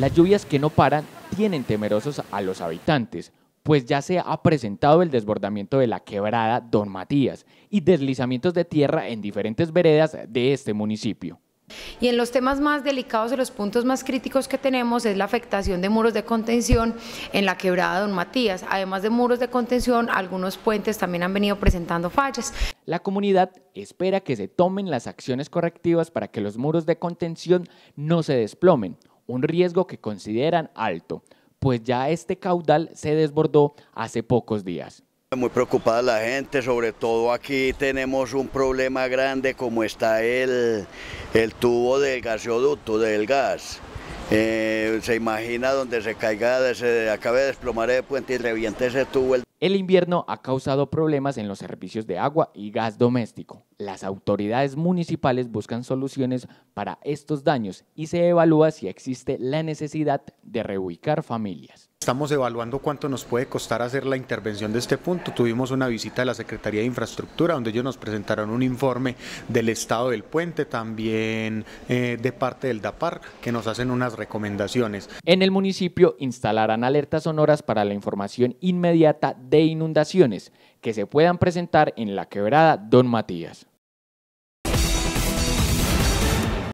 Las lluvias que no paran tienen temerosos a los habitantes, pues ya se ha presentado el desbordamiento de la quebrada Don Matías y deslizamientos de tierra en diferentes veredas de este municipio. Y en los temas más delicados, y los puntos más críticos que tenemos es la afectación de muros de contención en la quebrada Don Matías. Además de muros de contención, algunos puentes también han venido presentando fallas. La comunidad espera que se tomen las acciones correctivas para que los muros de contención no se desplomen, un riesgo que consideran alto, pues ya este caudal se desbordó hace pocos días. Muy preocupada la gente, sobre todo aquí tenemos un problema grande como está el, el tubo del gasoducto, del gas. Eh, se imagina donde se caiga, se acabe de desplomar el puente y reviente ese tubo. El invierno ha causado problemas en los servicios de agua y gas doméstico. Las autoridades municipales buscan soluciones para estos daños y se evalúa si existe la necesidad de reubicar familias. Estamos evaluando cuánto nos puede costar hacer la intervención de este punto. Tuvimos una visita de la Secretaría de Infraestructura donde ellos nos presentaron un informe del estado del puente, también eh, de parte del DAPAR, que nos hacen unas recomendaciones. En el municipio instalarán alertas sonoras para la información inmediata de inundaciones que se puedan presentar en la quebrada Don Matías.